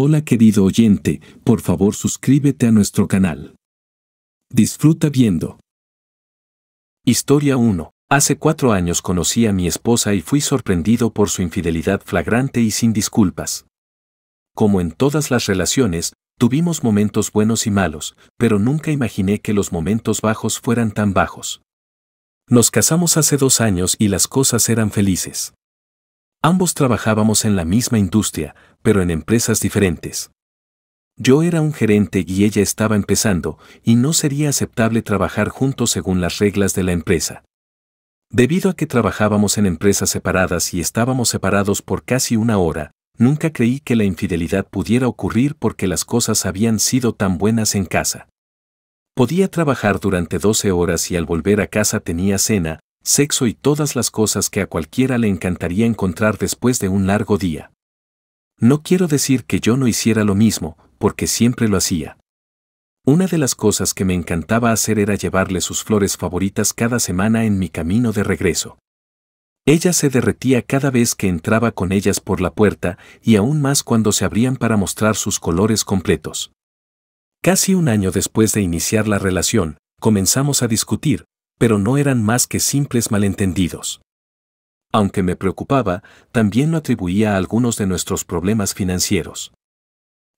Hola querido oyente, por favor suscríbete a nuestro canal. Disfruta viendo. Historia 1. Hace cuatro años conocí a mi esposa y fui sorprendido por su infidelidad flagrante y sin disculpas. Como en todas las relaciones, tuvimos momentos buenos y malos, pero nunca imaginé que los momentos bajos fueran tan bajos. Nos casamos hace dos años y las cosas eran felices. Ambos trabajábamos en la misma industria, pero en empresas diferentes. Yo era un gerente y ella estaba empezando, y no sería aceptable trabajar juntos según las reglas de la empresa. Debido a que trabajábamos en empresas separadas y estábamos separados por casi una hora, nunca creí que la infidelidad pudiera ocurrir porque las cosas habían sido tan buenas en casa. Podía trabajar durante 12 horas y al volver a casa tenía cena, sexo y todas las cosas que a cualquiera le encantaría encontrar después de un largo día. No quiero decir que yo no hiciera lo mismo, porque siempre lo hacía. Una de las cosas que me encantaba hacer era llevarle sus flores favoritas cada semana en mi camino de regreso. Ella se derretía cada vez que entraba con ellas por la puerta y aún más cuando se abrían para mostrar sus colores completos. Casi un año después de iniciar la relación, comenzamos a discutir, pero no eran más que simples malentendidos. Aunque me preocupaba, también lo atribuía a algunos de nuestros problemas financieros.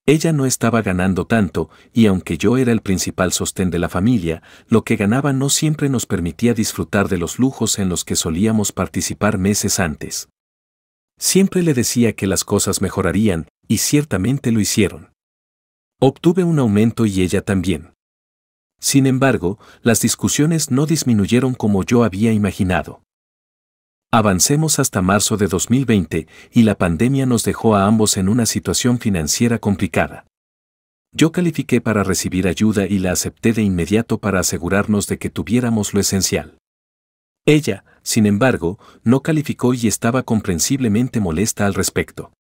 Ella no estaba ganando tanto, y aunque yo era el principal sostén de la familia, lo que ganaba no siempre nos permitía disfrutar de los lujos en los que solíamos participar meses antes. Siempre le decía que las cosas mejorarían, y ciertamente lo hicieron. Obtuve un aumento y ella también. Sin embargo, las discusiones no disminuyeron como yo había imaginado. Avancemos hasta marzo de 2020 y la pandemia nos dejó a ambos en una situación financiera complicada. Yo califiqué para recibir ayuda y la acepté de inmediato para asegurarnos de que tuviéramos lo esencial. Ella, sin embargo, no calificó y estaba comprensiblemente molesta al respecto.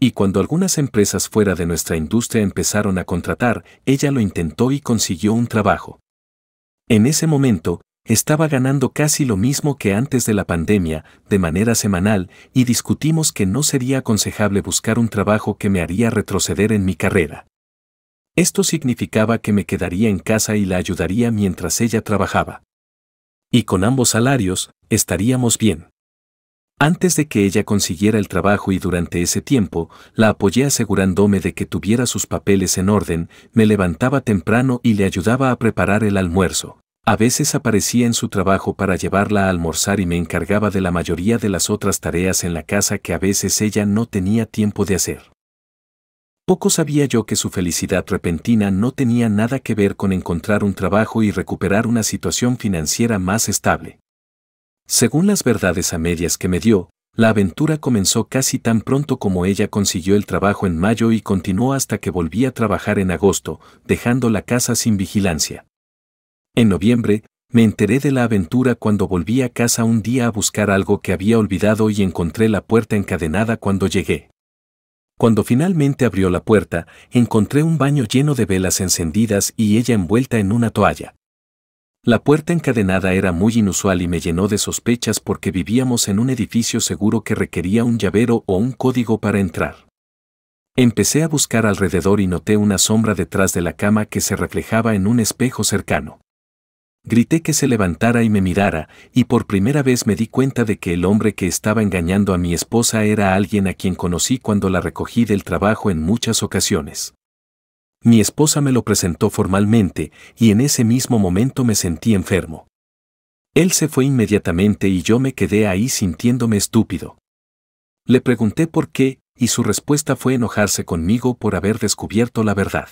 Y cuando algunas empresas fuera de nuestra industria empezaron a contratar, ella lo intentó y consiguió un trabajo. En ese momento, estaba ganando casi lo mismo que antes de la pandemia, de manera semanal, y discutimos que no sería aconsejable buscar un trabajo que me haría retroceder en mi carrera. Esto significaba que me quedaría en casa y la ayudaría mientras ella trabajaba. Y con ambos salarios, estaríamos bien. Antes de que ella consiguiera el trabajo y durante ese tiempo, la apoyé asegurándome de que tuviera sus papeles en orden, me levantaba temprano y le ayudaba a preparar el almuerzo. A veces aparecía en su trabajo para llevarla a almorzar y me encargaba de la mayoría de las otras tareas en la casa que a veces ella no tenía tiempo de hacer. Poco sabía yo que su felicidad repentina no tenía nada que ver con encontrar un trabajo y recuperar una situación financiera más estable. Según las verdades a medias que me dio, la aventura comenzó casi tan pronto como ella consiguió el trabajo en mayo y continuó hasta que volví a trabajar en agosto, dejando la casa sin vigilancia. En noviembre, me enteré de la aventura cuando volví a casa un día a buscar algo que había olvidado y encontré la puerta encadenada cuando llegué. Cuando finalmente abrió la puerta, encontré un baño lleno de velas encendidas y ella envuelta en una toalla. La puerta encadenada era muy inusual y me llenó de sospechas porque vivíamos en un edificio seguro que requería un llavero o un código para entrar. Empecé a buscar alrededor y noté una sombra detrás de la cama que se reflejaba en un espejo cercano. Grité que se levantara y me mirara, y por primera vez me di cuenta de que el hombre que estaba engañando a mi esposa era alguien a quien conocí cuando la recogí del trabajo en muchas ocasiones. Mi esposa me lo presentó formalmente, y en ese mismo momento me sentí enfermo. Él se fue inmediatamente y yo me quedé ahí sintiéndome estúpido. Le pregunté por qué, y su respuesta fue enojarse conmigo por haber descubierto la verdad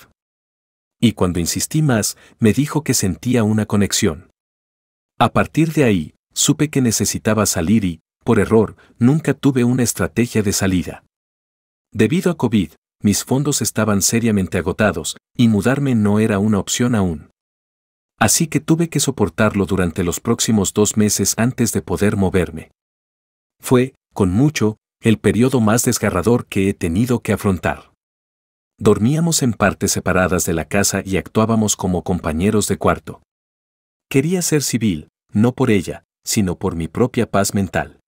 y cuando insistí más, me dijo que sentía una conexión. A partir de ahí, supe que necesitaba salir y, por error, nunca tuve una estrategia de salida. Debido a COVID, mis fondos estaban seriamente agotados, y mudarme no era una opción aún. Así que tuve que soportarlo durante los próximos dos meses antes de poder moverme. Fue, con mucho, el periodo más desgarrador que he tenido que afrontar. Dormíamos en partes separadas de la casa y actuábamos como compañeros de cuarto. Quería ser civil, no por ella, sino por mi propia paz mental.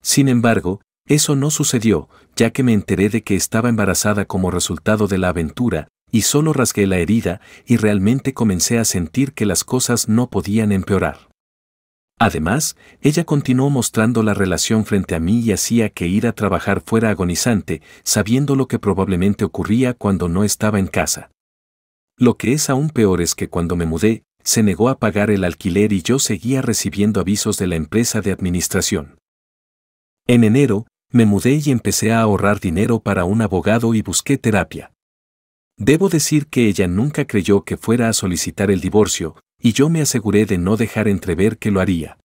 Sin embargo, eso no sucedió, ya que me enteré de que estaba embarazada como resultado de la aventura, y solo rasgué la herida y realmente comencé a sentir que las cosas no podían empeorar. Además, ella continuó mostrando la relación frente a mí y hacía que ir a trabajar fuera agonizante, sabiendo lo que probablemente ocurría cuando no estaba en casa. Lo que es aún peor es que cuando me mudé, se negó a pagar el alquiler y yo seguía recibiendo avisos de la empresa de administración. En enero, me mudé y empecé a ahorrar dinero para un abogado y busqué terapia. Debo decir que ella nunca creyó que fuera a solicitar el divorcio, y yo me aseguré de no dejar entrever que lo haría.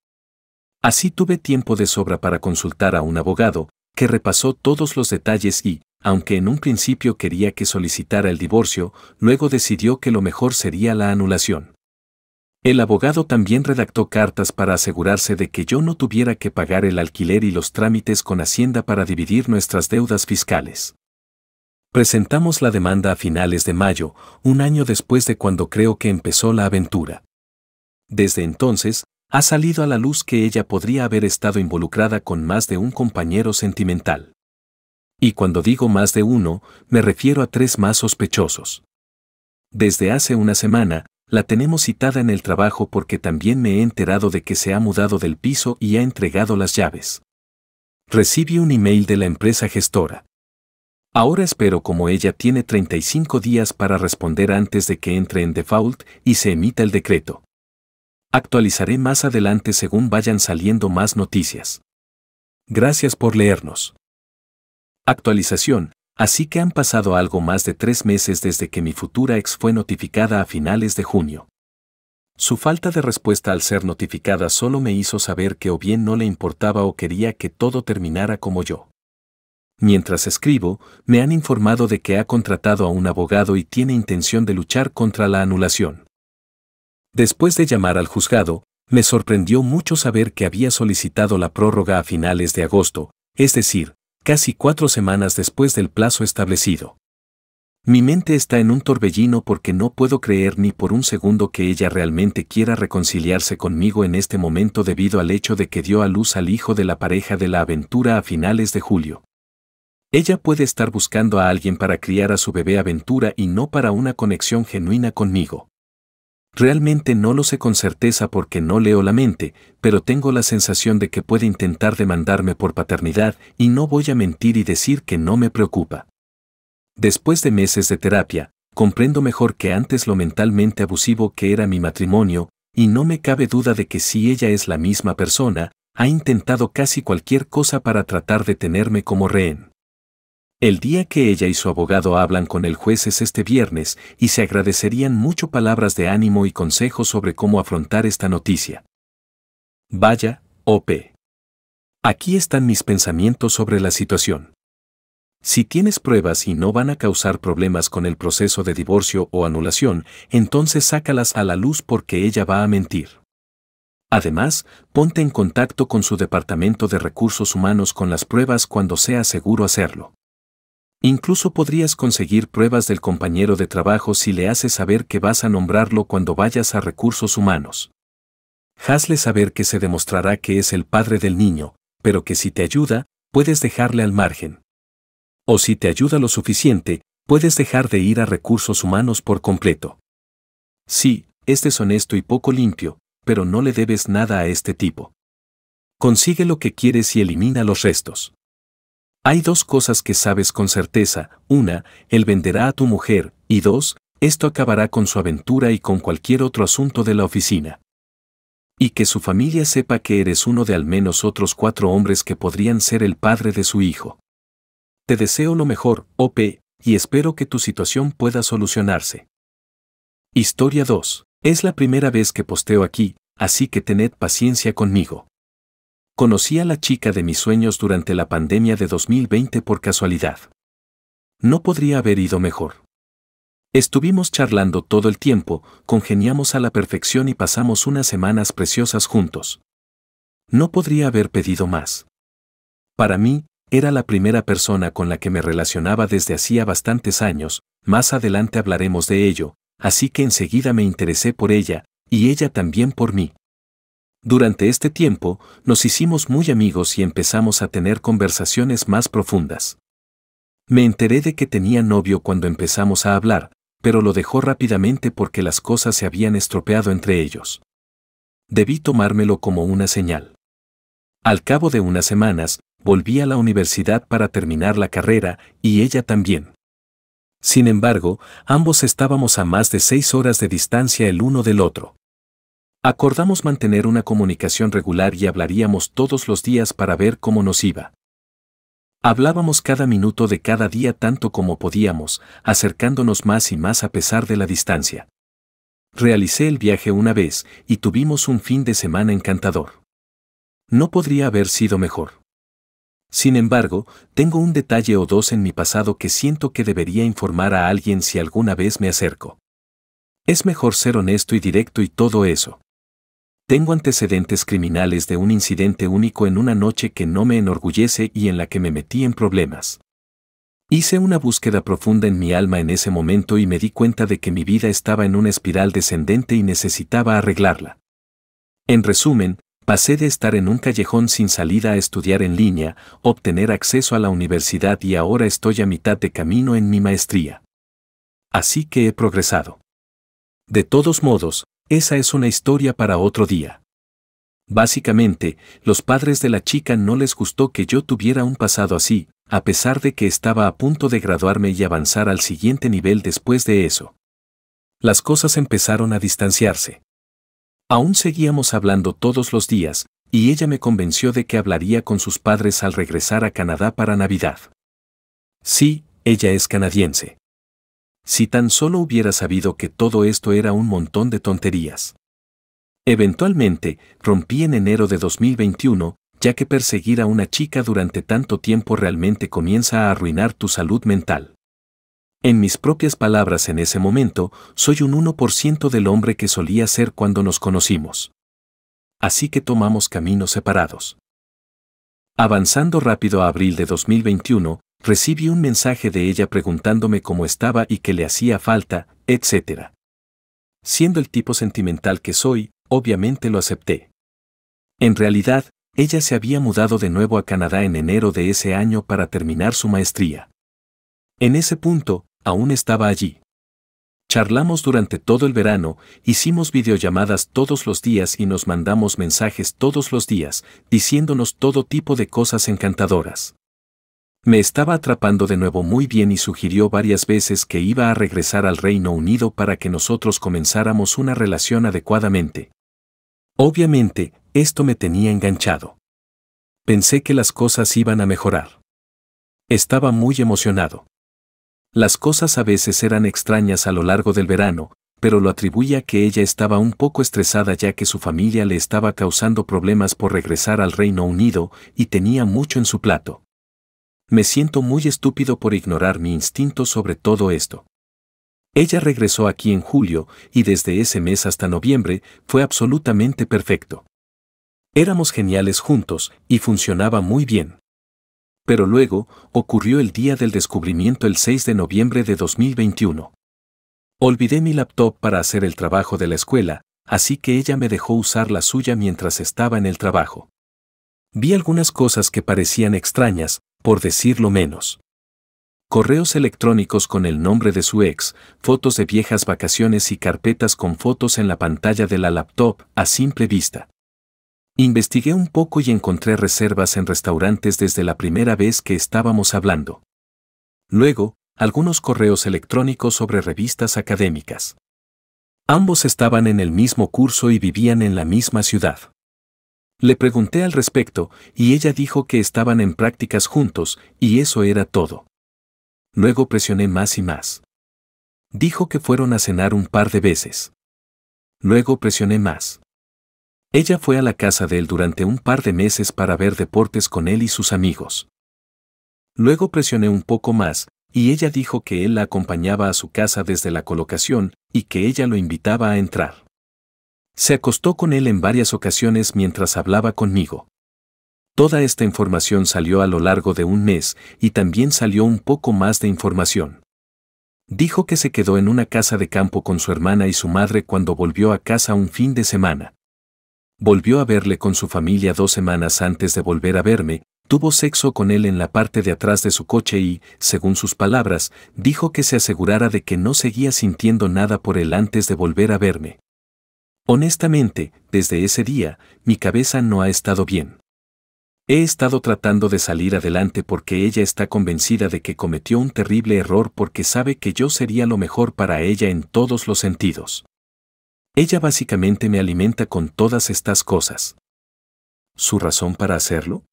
Así tuve tiempo de sobra para consultar a un abogado, que repasó todos los detalles y, aunque en un principio quería que solicitara el divorcio, luego decidió que lo mejor sería la anulación. El abogado también redactó cartas para asegurarse de que yo no tuviera que pagar el alquiler y los trámites con Hacienda para dividir nuestras deudas fiscales. Presentamos la demanda a finales de mayo, un año después de cuando creo que empezó la aventura. Desde entonces, ha salido a la luz que ella podría haber estado involucrada con más de un compañero sentimental. Y cuando digo más de uno, me refiero a tres más sospechosos. Desde hace una semana, la tenemos citada en el trabajo porque también me he enterado de que se ha mudado del piso y ha entregado las llaves. Recibí un email de la empresa gestora. Ahora espero como ella tiene 35 días para responder antes de que entre en default y se emita el decreto. Actualizaré más adelante según vayan saliendo más noticias. Gracias por leernos. Actualización. Así que han pasado algo más de tres meses desde que mi futura ex fue notificada a finales de junio. Su falta de respuesta al ser notificada solo me hizo saber que o bien no le importaba o quería que todo terminara como yo. Mientras escribo, me han informado de que ha contratado a un abogado y tiene intención de luchar contra la anulación. Después de llamar al juzgado, me sorprendió mucho saber que había solicitado la prórroga a finales de agosto, es decir, casi cuatro semanas después del plazo establecido. Mi mente está en un torbellino porque no puedo creer ni por un segundo que ella realmente quiera reconciliarse conmigo en este momento debido al hecho de que dio a luz al hijo de la pareja de la aventura a finales de julio. Ella puede estar buscando a alguien para criar a su bebé aventura y no para una conexión genuina conmigo. Realmente no lo sé con certeza porque no leo la mente, pero tengo la sensación de que puede intentar demandarme por paternidad y no voy a mentir y decir que no me preocupa. Después de meses de terapia, comprendo mejor que antes lo mentalmente abusivo que era mi matrimonio, y no me cabe duda de que si ella es la misma persona, ha intentado casi cualquier cosa para tratar de tenerme como rehén. El día que ella y su abogado hablan con el juez es este viernes y se agradecerían mucho palabras de ánimo y consejos sobre cómo afrontar esta noticia. Vaya, OP. Aquí están mis pensamientos sobre la situación. Si tienes pruebas y no van a causar problemas con el proceso de divorcio o anulación, entonces sácalas a la luz porque ella va a mentir. Además, ponte en contacto con su Departamento de Recursos Humanos con las pruebas cuando sea seguro hacerlo. Incluso podrías conseguir pruebas del compañero de trabajo si le haces saber que vas a nombrarlo cuando vayas a recursos humanos. Hazle saber que se demostrará que es el padre del niño, pero que si te ayuda, puedes dejarle al margen. O si te ayuda lo suficiente, puedes dejar de ir a recursos humanos por completo. Sí, este es deshonesto y poco limpio, pero no le debes nada a este tipo. Consigue lo que quieres y elimina los restos. Hay dos cosas que sabes con certeza. Una, él venderá a tu mujer, y dos, esto acabará con su aventura y con cualquier otro asunto de la oficina. Y que su familia sepa que eres uno de al menos otros cuatro hombres que podrían ser el padre de su hijo. Te deseo lo mejor, OP, y espero que tu situación pueda solucionarse. Historia 2. Es la primera vez que posteo aquí, así que tened paciencia conmigo. Conocí a la chica de mis sueños durante la pandemia de 2020 por casualidad. No podría haber ido mejor. Estuvimos charlando todo el tiempo, congeniamos a la perfección y pasamos unas semanas preciosas juntos. No podría haber pedido más. Para mí, era la primera persona con la que me relacionaba desde hacía bastantes años, más adelante hablaremos de ello, así que enseguida me interesé por ella, y ella también por mí. Durante este tiempo, nos hicimos muy amigos y empezamos a tener conversaciones más profundas. Me enteré de que tenía novio cuando empezamos a hablar, pero lo dejó rápidamente porque las cosas se habían estropeado entre ellos. Debí tomármelo como una señal. Al cabo de unas semanas, volví a la universidad para terminar la carrera y ella también. Sin embargo, ambos estábamos a más de seis horas de distancia el uno del otro. Acordamos mantener una comunicación regular y hablaríamos todos los días para ver cómo nos iba. Hablábamos cada minuto de cada día tanto como podíamos, acercándonos más y más a pesar de la distancia. Realicé el viaje una vez y tuvimos un fin de semana encantador. No podría haber sido mejor. Sin embargo, tengo un detalle o dos en mi pasado que siento que debería informar a alguien si alguna vez me acerco. Es mejor ser honesto y directo y todo eso. Tengo antecedentes criminales de un incidente único en una noche que no me enorgullece y en la que me metí en problemas. Hice una búsqueda profunda en mi alma en ese momento y me di cuenta de que mi vida estaba en una espiral descendente y necesitaba arreglarla. En resumen, pasé de estar en un callejón sin salida a estudiar en línea, obtener acceso a la universidad y ahora estoy a mitad de camino en mi maestría. Así que he progresado. De todos modos, esa es una historia para otro día. Básicamente, los padres de la chica no les gustó que yo tuviera un pasado así, a pesar de que estaba a punto de graduarme y avanzar al siguiente nivel después de eso. Las cosas empezaron a distanciarse. Aún seguíamos hablando todos los días, y ella me convenció de que hablaría con sus padres al regresar a Canadá para Navidad. Sí, ella es canadiense. Si tan solo hubiera sabido que todo esto era un montón de tonterías. Eventualmente, rompí en enero de 2021, ya que perseguir a una chica durante tanto tiempo realmente comienza a arruinar tu salud mental. En mis propias palabras en ese momento, soy un 1% del hombre que solía ser cuando nos conocimos. Así que tomamos caminos separados. Avanzando rápido a abril de 2021, recibí un mensaje de ella preguntándome cómo estaba y qué le hacía falta, etc. Siendo el tipo sentimental que soy, obviamente lo acepté. En realidad, ella se había mudado de nuevo a Canadá en enero de ese año para terminar su maestría. En ese punto, aún estaba allí. Charlamos durante todo el verano, hicimos videollamadas todos los días y nos mandamos mensajes todos los días, diciéndonos todo tipo de cosas encantadoras. Me estaba atrapando de nuevo muy bien y sugirió varias veces que iba a regresar al Reino Unido para que nosotros comenzáramos una relación adecuadamente. Obviamente, esto me tenía enganchado. Pensé que las cosas iban a mejorar. Estaba muy emocionado. Las cosas a veces eran extrañas a lo largo del verano, pero lo atribuía que ella estaba un poco estresada ya que su familia le estaba causando problemas por regresar al Reino Unido y tenía mucho en su plato. Me siento muy estúpido por ignorar mi instinto sobre todo esto. Ella regresó aquí en julio y desde ese mes hasta noviembre fue absolutamente perfecto. Éramos geniales juntos y funcionaba muy bien. Pero luego ocurrió el día del descubrimiento el 6 de noviembre de 2021. Olvidé mi laptop para hacer el trabajo de la escuela, así que ella me dejó usar la suya mientras estaba en el trabajo. Vi algunas cosas que parecían extrañas, por decirlo menos. Correos electrónicos con el nombre de su ex, fotos de viejas vacaciones y carpetas con fotos en la pantalla de la laptop a simple vista. Investigué un poco y encontré reservas en restaurantes desde la primera vez que estábamos hablando. Luego, algunos correos electrónicos sobre revistas académicas. Ambos estaban en el mismo curso y vivían en la misma ciudad. Le pregunté al respecto y ella dijo que estaban en prácticas juntos y eso era todo. Luego presioné más y más. Dijo que fueron a cenar un par de veces. Luego presioné más. Ella fue a la casa de él durante un par de meses para ver deportes con él y sus amigos. Luego presioné un poco más, y ella dijo que él la acompañaba a su casa desde la colocación y que ella lo invitaba a entrar. Se acostó con él en varias ocasiones mientras hablaba conmigo. Toda esta información salió a lo largo de un mes y también salió un poco más de información. Dijo que se quedó en una casa de campo con su hermana y su madre cuando volvió a casa un fin de semana. Volvió a verle con su familia dos semanas antes de volver a verme, tuvo sexo con él en la parte de atrás de su coche y, según sus palabras, dijo que se asegurara de que no seguía sintiendo nada por él antes de volver a verme. Honestamente, desde ese día, mi cabeza no ha estado bien. He estado tratando de salir adelante porque ella está convencida de que cometió un terrible error porque sabe que yo sería lo mejor para ella en todos los sentidos. Ella básicamente me alimenta con todas estas cosas. ¿Su razón para hacerlo?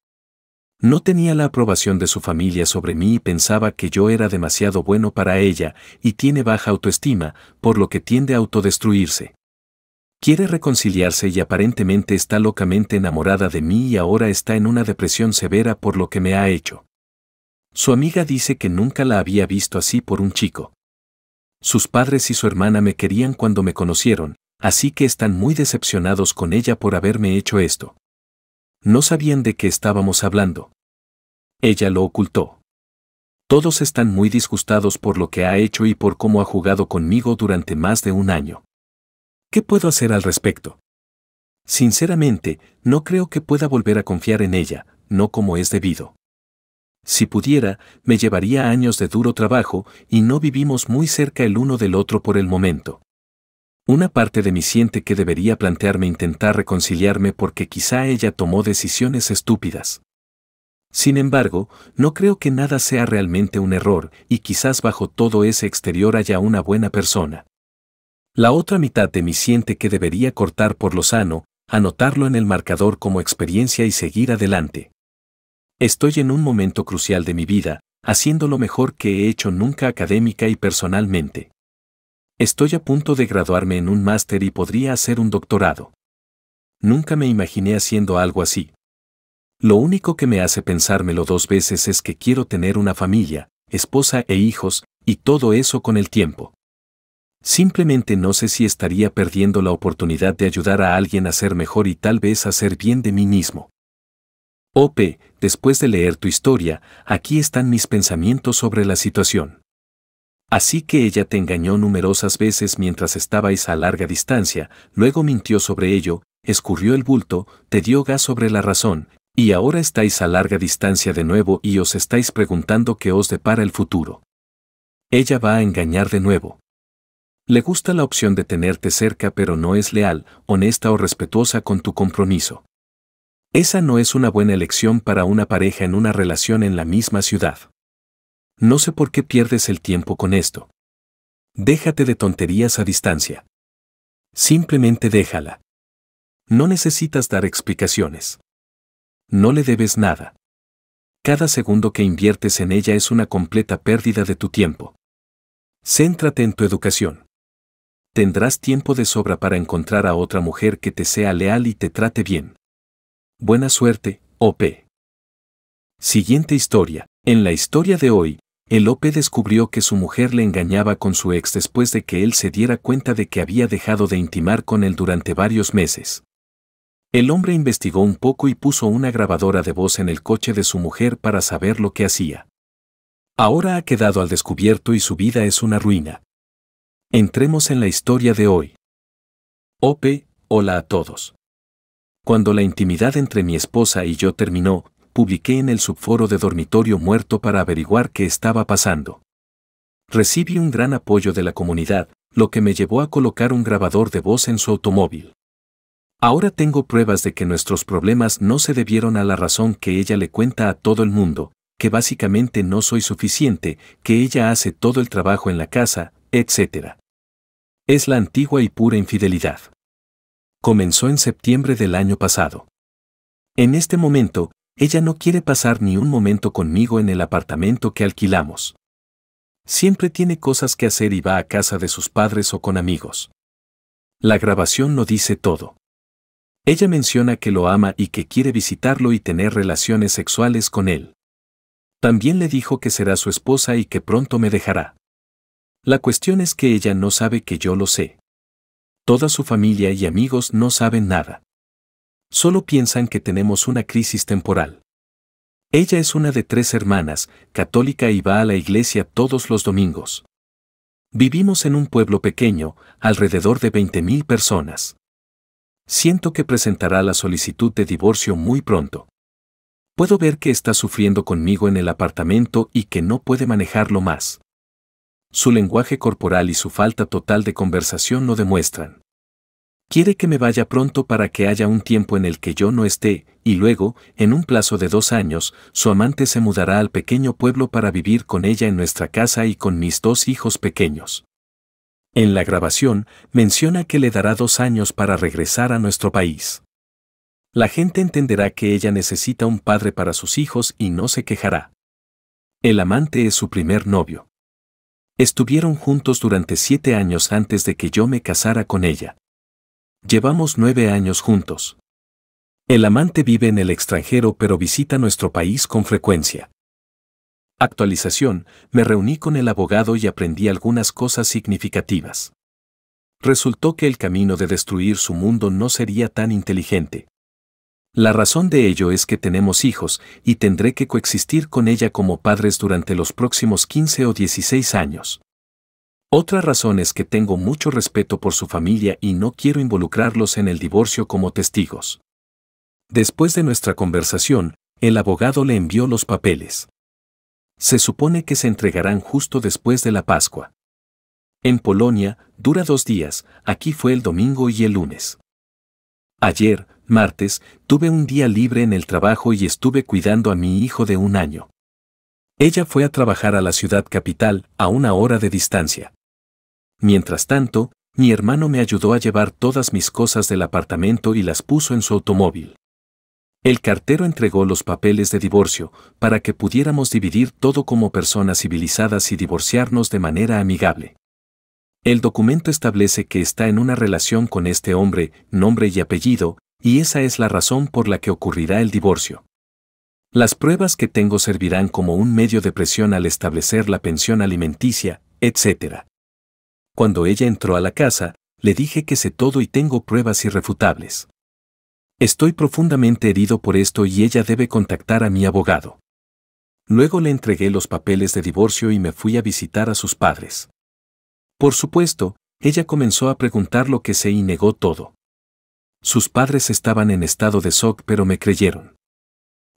No tenía la aprobación de su familia sobre mí y pensaba que yo era demasiado bueno para ella y tiene baja autoestima, por lo que tiende a autodestruirse. Quiere reconciliarse y aparentemente está locamente enamorada de mí y ahora está en una depresión severa por lo que me ha hecho. Su amiga dice que nunca la había visto así por un chico. Sus padres y su hermana me querían cuando me conocieron, así que están muy decepcionados con ella por haberme hecho esto. No sabían de qué estábamos hablando. Ella lo ocultó. Todos están muy disgustados por lo que ha hecho y por cómo ha jugado conmigo durante más de un año. ¿Qué puedo hacer al respecto? Sinceramente, no creo que pueda volver a confiar en ella, no como es debido. Si pudiera, me llevaría años de duro trabajo y no vivimos muy cerca el uno del otro por el momento. Una parte de mí siente que debería plantearme intentar reconciliarme porque quizá ella tomó decisiones estúpidas. Sin embargo, no creo que nada sea realmente un error y quizás bajo todo ese exterior haya una buena persona. La otra mitad de mi siente que debería cortar por lo sano, anotarlo en el marcador como experiencia y seguir adelante. Estoy en un momento crucial de mi vida, haciendo lo mejor que he hecho nunca académica y personalmente. Estoy a punto de graduarme en un máster y podría hacer un doctorado. Nunca me imaginé haciendo algo así. Lo único que me hace pensármelo dos veces es que quiero tener una familia, esposa e hijos, y todo eso con el tiempo. Simplemente no sé si estaría perdiendo la oportunidad de ayudar a alguien a ser mejor y tal vez a ser bien de mí mismo. OP, después de leer tu historia, aquí están mis pensamientos sobre la situación. Así que ella te engañó numerosas veces mientras estabais a larga distancia, luego mintió sobre ello, escurrió el bulto, te dio gas sobre la razón, y ahora estáis a larga distancia de nuevo y os estáis preguntando qué os depara el futuro. Ella va a engañar de nuevo. Le gusta la opción de tenerte cerca pero no es leal, honesta o respetuosa con tu compromiso. Esa no es una buena elección para una pareja en una relación en la misma ciudad. No sé por qué pierdes el tiempo con esto. Déjate de tonterías a distancia. Simplemente déjala. No necesitas dar explicaciones. No le debes nada. Cada segundo que inviertes en ella es una completa pérdida de tu tiempo. Céntrate en tu educación tendrás tiempo de sobra para encontrar a otra mujer que te sea leal y te trate bien. Buena suerte, OP. Siguiente historia. En la historia de hoy, el OP descubrió que su mujer le engañaba con su ex después de que él se diera cuenta de que había dejado de intimar con él durante varios meses. El hombre investigó un poco y puso una grabadora de voz en el coche de su mujer para saber lo que hacía. Ahora ha quedado al descubierto y su vida es una ruina. Entremos en la historia de hoy. Ope, hola a todos. Cuando la intimidad entre mi esposa y yo terminó, publiqué en el subforo de dormitorio muerto para averiguar qué estaba pasando. Recibí un gran apoyo de la comunidad, lo que me llevó a colocar un grabador de voz en su automóvil. Ahora tengo pruebas de que nuestros problemas no se debieron a la razón que ella le cuenta a todo el mundo, que básicamente no soy suficiente, que ella hace todo el trabajo en la casa, etc es la antigua y pura infidelidad. Comenzó en septiembre del año pasado. En este momento, ella no quiere pasar ni un momento conmigo en el apartamento que alquilamos. Siempre tiene cosas que hacer y va a casa de sus padres o con amigos. La grabación no dice todo. Ella menciona que lo ama y que quiere visitarlo y tener relaciones sexuales con él. También le dijo que será su esposa y que pronto me dejará. La cuestión es que ella no sabe que yo lo sé. Toda su familia y amigos no saben nada. Solo piensan que tenemos una crisis temporal. Ella es una de tres hermanas, católica y va a la iglesia todos los domingos. Vivimos en un pueblo pequeño, alrededor de 20.000 personas. Siento que presentará la solicitud de divorcio muy pronto. Puedo ver que está sufriendo conmigo en el apartamento y que no puede manejarlo más su lenguaje corporal y su falta total de conversación lo demuestran. Quiere que me vaya pronto para que haya un tiempo en el que yo no esté, y luego, en un plazo de dos años, su amante se mudará al pequeño pueblo para vivir con ella en nuestra casa y con mis dos hijos pequeños. En la grabación, menciona que le dará dos años para regresar a nuestro país. La gente entenderá que ella necesita un padre para sus hijos y no se quejará. El amante es su primer novio. Estuvieron juntos durante siete años antes de que yo me casara con ella. Llevamos nueve años juntos. El amante vive en el extranjero pero visita nuestro país con frecuencia. Actualización, me reuní con el abogado y aprendí algunas cosas significativas. Resultó que el camino de destruir su mundo no sería tan inteligente. La razón de ello es que tenemos hijos y tendré que coexistir con ella como padres durante los próximos 15 o 16 años. Otra razón es que tengo mucho respeto por su familia y no quiero involucrarlos en el divorcio como testigos. Después de nuestra conversación, el abogado le envió los papeles. Se supone que se entregarán justo después de la Pascua. En Polonia, dura dos días, aquí fue el domingo y el lunes. Ayer, martes, tuve un día libre en el trabajo y estuve cuidando a mi hijo de un año. Ella fue a trabajar a la ciudad capital, a una hora de distancia. Mientras tanto, mi hermano me ayudó a llevar todas mis cosas del apartamento y las puso en su automóvil. El cartero entregó los papeles de divorcio para que pudiéramos dividir todo como personas civilizadas y divorciarnos de manera amigable. El documento establece que está en una relación con este hombre, nombre y apellido, y esa es la razón por la que ocurrirá el divorcio. Las pruebas que tengo servirán como un medio de presión al establecer la pensión alimenticia, etc. Cuando ella entró a la casa, le dije que sé todo y tengo pruebas irrefutables. Estoy profundamente herido por esto y ella debe contactar a mi abogado. Luego le entregué los papeles de divorcio y me fui a visitar a sus padres. Por supuesto, ella comenzó a preguntar lo que sé y negó todo. Sus padres estaban en estado de shock pero me creyeron.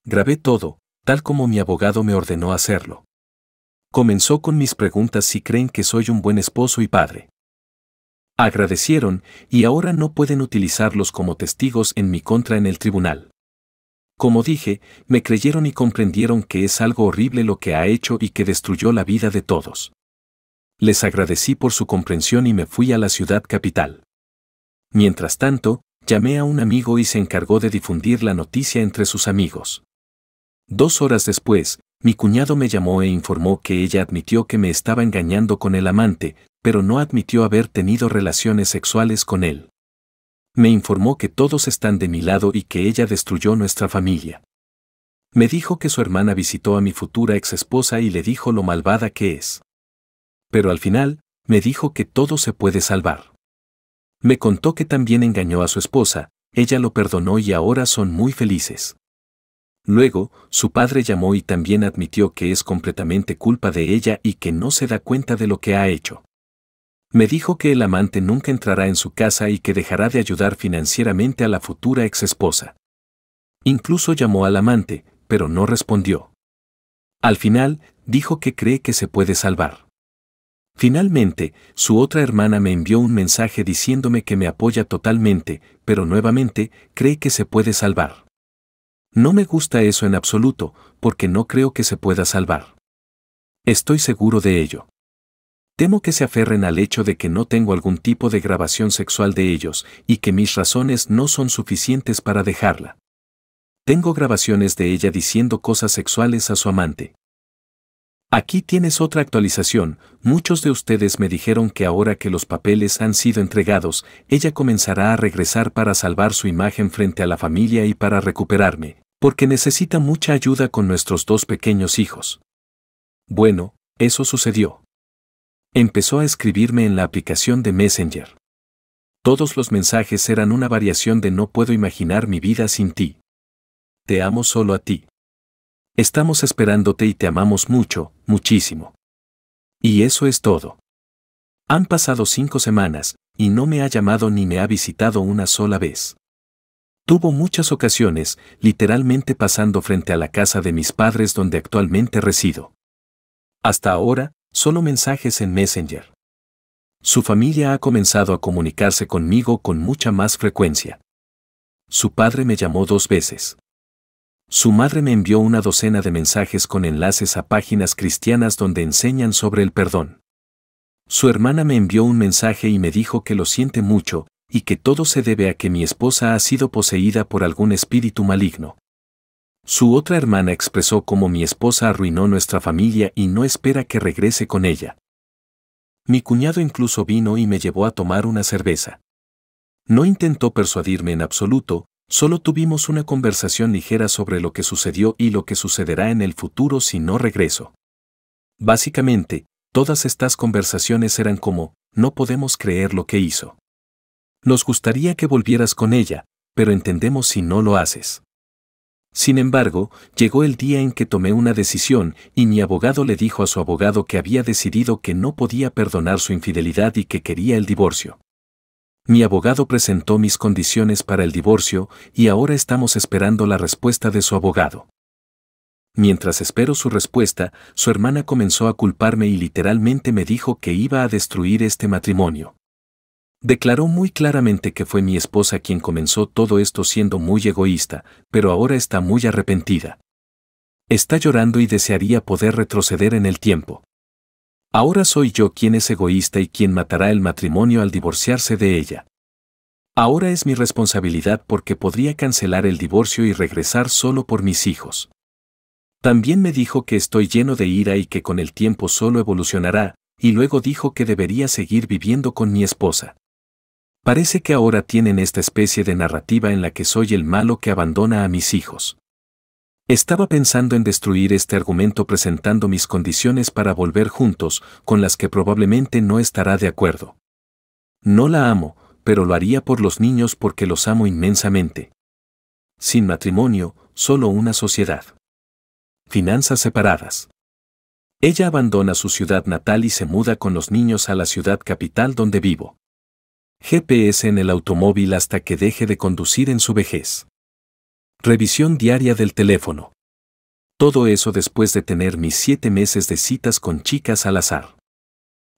Grabé todo, tal como mi abogado me ordenó hacerlo. Comenzó con mis preguntas si creen que soy un buen esposo y padre. Agradecieron y ahora no pueden utilizarlos como testigos en mi contra en el tribunal. Como dije, me creyeron y comprendieron que es algo horrible lo que ha hecho y que destruyó la vida de todos. Les agradecí por su comprensión y me fui a la ciudad capital. Mientras tanto, llamé a un amigo y se encargó de difundir la noticia entre sus amigos. Dos horas después, mi cuñado me llamó e informó que ella admitió que me estaba engañando con el amante, pero no admitió haber tenido relaciones sexuales con él. Me informó que todos están de mi lado y que ella destruyó nuestra familia. Me dijo que su hermana visitó a mi futura exesposa y le dijo lo malvada que es. Pero al final, me dijo que todo se puede salvar. Me contó que también engañó a su esposa, ella lo perdonó y ahora son muy felices. Luego, su padre llamó y también admitió que es completamente culpa de ella y que no se da cuenta de lo que ha hecho. Me dijo que el amante nunca entrará en su casa y que dejará de ayudar financieramente a la futura exesposa. Incluso llamó al amante, pero no respondió. Al final, dijo que cree que se puede salvar. Finalmente, su otra hermana me envió un mensaje diciéndome que me apoya totalmente, pero nuevamente cree que se puede salvar. No me gusta eso en absoluto, porque no creo que se pueda salvar. Estoy seguro de ello. Temo que se aferren al hecho de que no tengo algún tipo de grabación sexual de ellos y que mis razones no son suficientes para dejarla. Tengo grabaciones de ella diciendo cosas sexuales a su amante. Aquí tienes otra actualización. Muchos de ustedes me dijeron que ahora que los papeles han sido entregados, ella comenzará a regresar para salvar su imagen frente a la familia y para recuperarme, porque necesita mucha ayuda con nuestros dos pequeños hijos. Bueno, eso sucedió. Empezó a escribirme en la aplicación de Messenger. Todos los mensajes eran una variación de no puedo imaginar mi vida sin ti. Te amo solo a ti. Estamos esperándote y te amamos mucho, muchísimo. Y eso es todo. Han pasado cinco semanas, y no me ha llamado ni me ha visitado una sola vez. Tuvo muchas ocasiones, literalmente pasando frente a la casa de mis padres donde actualmente resido. Hasta ahora, solo mensajes en Messenger. Su familia ha comenzado a comunicarse conmigo con mucha más frecuencia. Su padre me llamó dos veces. Su madre me envió una docena de mensajes con enlaces a páginas cristianas donde enseñan sobre el perdón. Su hermana me envió un mensaje y me dijo que lo siente mucho, y que todo se debe a que mi esposa ha sido poseída por algún espíritu maligno. Su otra hermana expresó cómo mi esposa arruinó nuestra familia y no espera que regrese con ella. Mi cuñado incluso vino y me llevó a tomar una cerveza. No intentó persuadirme en absoluto, Solo tuvimos una conversación ligera sobre lo que sucedió y lo que sucederá en el futuro si no regreso. Básicamente, todas estas conversaciones eran como, no podemos creer lo que hizo. Nos gustaría que volvieras con ella, pero entendemos si no lo haces. Sin embargo, llegó el día en que tomé una decisión y mi abogado le dijo a su abogado que había decidido que no podía perdonar su infidelidad y que quería el divorcio. Mi abogado presentó mis condiciones para el divorcio y ahora estamos esperando la respuesta de su abogado. Mientras espero su respuesta, su hermana comenzó a culparme y literalmente me dijo que iba a destruir este matrimonio. Declaró muy claramente que fue mi esposa quien comenzó todo esto siendo muy egoísta, pero ahora está muy arrepentida. Está llorando y desearía poder retroceder en el tiempo. Ahora soy yo quien es egoísta y quien matará el matrimonio al divorciarse de ella. Ahora es mi responsabilidad porque podría cancelar el divorcio y regresar solo por mis hijos. También me dijo que estoy lleno de ira y que con el tiempo solo evolucionará, y luego dijo que debería seguir viviendo con mi esposa. Parece que ahora tienen esta especie de narrativa en la que soy el malo que abandona a mis hijos. Estaba pensando en destruir este argumento presentando mis condiciones para volver juntos, con las que probablemente no estará de acuerdo. No la amo, pero lo haría por los niños porque los amo inmensamente. Sin matrimonio, solo una sociedad. Finanzas separadas. Ella abandona su ciudad natal y se muda con los niños a la ciudad capital donde vivo. GPS en el automóvil hasta que deje de conducir en su vejez. Revisión diaria del teléfono. Todo eso después de tener mis siete meses de citas con chicas al azar.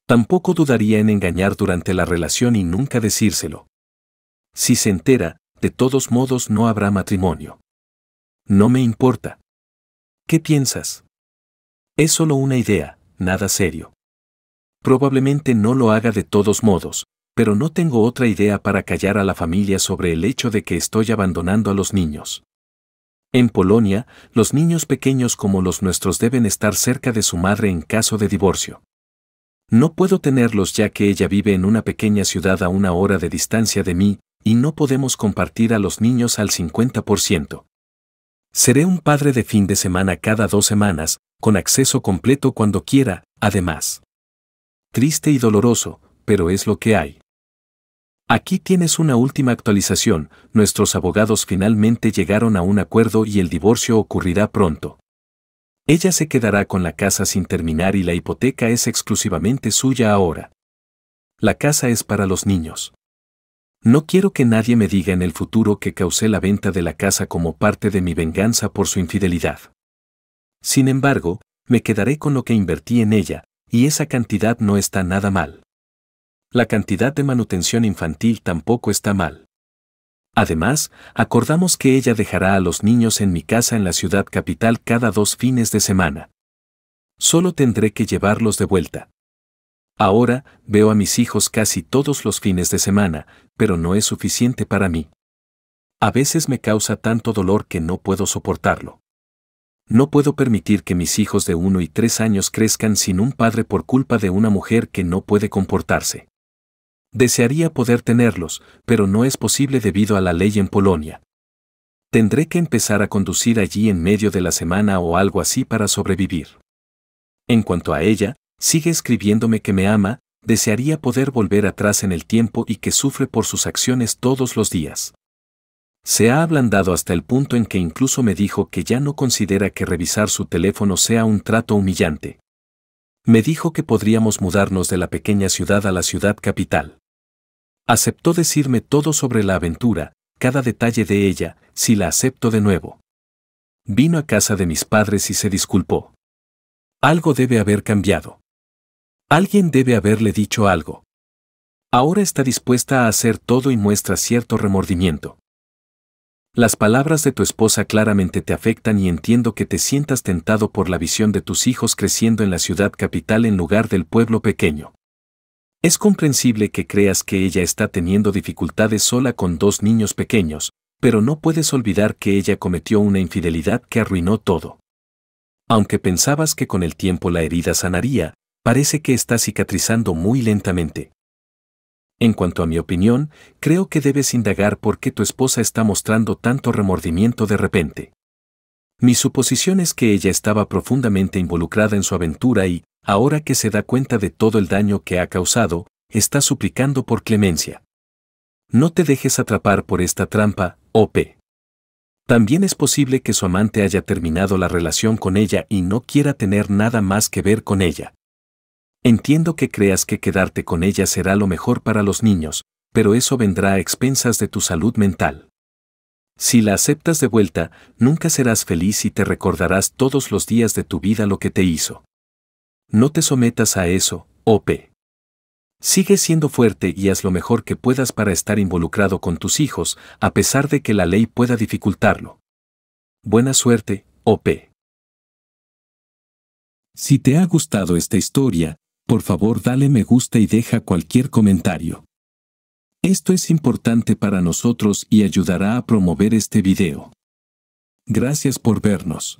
Tampoco dudaría en engañar durante la relación y nunca decírselo. Si se entera, de todos modos no habrá matrimonio. No me importa. ¿Qué piensas? Es solo una idea, nada serio. Probablemente no lo haga de todos modos, pero no tengo otra idea para callar a la familia sobre el hecho de que estoy abandonando a los niños. En Polonia, los niños pequeños como los nuestros deben estar cerca de su madre en caso de divorcio. No puedo tenerlos ya que ella vive en una pequeña ciudad a una hora de distancia de mí, y no podemos compartir a los niños al 50%. Seré un padre de fin de semana cada dos semanas, con acceso completo cuando quiera, además. Triste y doloroso, pero es lo que hay. Aquí tienes una última actualización, nuestros abogados finalmente llegaron a un acuerdo y el divorcio ocurrirá pronto. Ella se quedará con la casa sin terminar y la hipoteca es exclusivamente suya ahora. La casa es para los niños. No quiero que nadie me diga en el futuro que causé la venta de la casa como parte de mi venganza por su infidelidad. Sin embargo, me quedaré con lo que invertí en ella, y esa cantidad no está nada mal. La cantidad de manutención infantil tampoco está mal. Además, acordamos que ella dejará a los niños en mi casa en la ciudad capital cada dos fines de semana. Solo tendré que llevarlos de vuelta. Ahora veo a mis hijos casi todos los fines de semana, pero no es suficiente para mí. A veces me causa tanto dolor que no puedo soportarlo. No puedo permitir que mis hijos de uno y tres años crezcan sin un padre por culpa de una mujer que no puede comportarse. Desearía poder tenerlos, pero no es posible debido a la ley en Polonia. Tendré que empezar a conducir allí en medio de la semana o algo así para sobrevivir. En cuanto a ella, sigue escribiéndome que me ama, desearía poder volver atrás en el tiempo y que sufre por sus acciones todos los días. Se ha ablandado hasta el punto en que incluso me dijo que ya no considera que revisar su teléfono sea un trato humillante me dijo que podríamos mudarnos de la pequeña ciudad a la ciudad capital. Aceptó decirme todo sobre la aventura, cada detalle de ella, si la acepto de nuevo. Vino a casa de mis padres y se disculpó. Algo debe haber cambiado. Alguien debe haberle dicho algo. Ahora está dispuesta a hacer todo y muestra cierto remordimiento. Las palabras de tu esposa claramente te afectan y entiendo que te sientas tentado por la visión de tus hijos creciendo en la ciudad capital en lugar del pueblo pequeño. Es comprensible que creas que ella está teniendo dificultades sola con dos niños pequeños, pero no puedes olvidar que ella cometió una infidelidad que arruinó todo. Aunque pensabas que con el tiempo la herida sanaría, parece que está cicatrizando muy lentamente. En cuanto a mi opinión, creo que debes indagar por qué tu esposa está mostrando tanto remordimiento de repente. Mi suposición es que ella estaba profundamente involucrada en su aventura y, ahora que se da cuenta de todo el daño que ha causado, está suplicando por clemencia. No te dejes atrapar por esta trampa, OP. También es posible que su amante haya terminado la relación con ella y no quiera tener nada más que ver con ella. Entiendo que creas que quedarte con ella será lo mejor para los niños, pero eso vendrá a expensas de tu salud mental. Si la aceptas de vuelta, nunca serás feliz y te recordarás todos los días de tu vida lo que te hizo. No te sometas a eso, OP. Sigue siendo fuerte y haz lo mejor que puedas para estar involucrado con tus hijos, a pesar de que la ley pueda dificultarlo. Buena suerte, OP. Si te ha gustado esta historia, por favor dale me gusta y deja cualquier comentario. Esto es importante para nosotros y ayudará a promover este video. Gracias por vernos.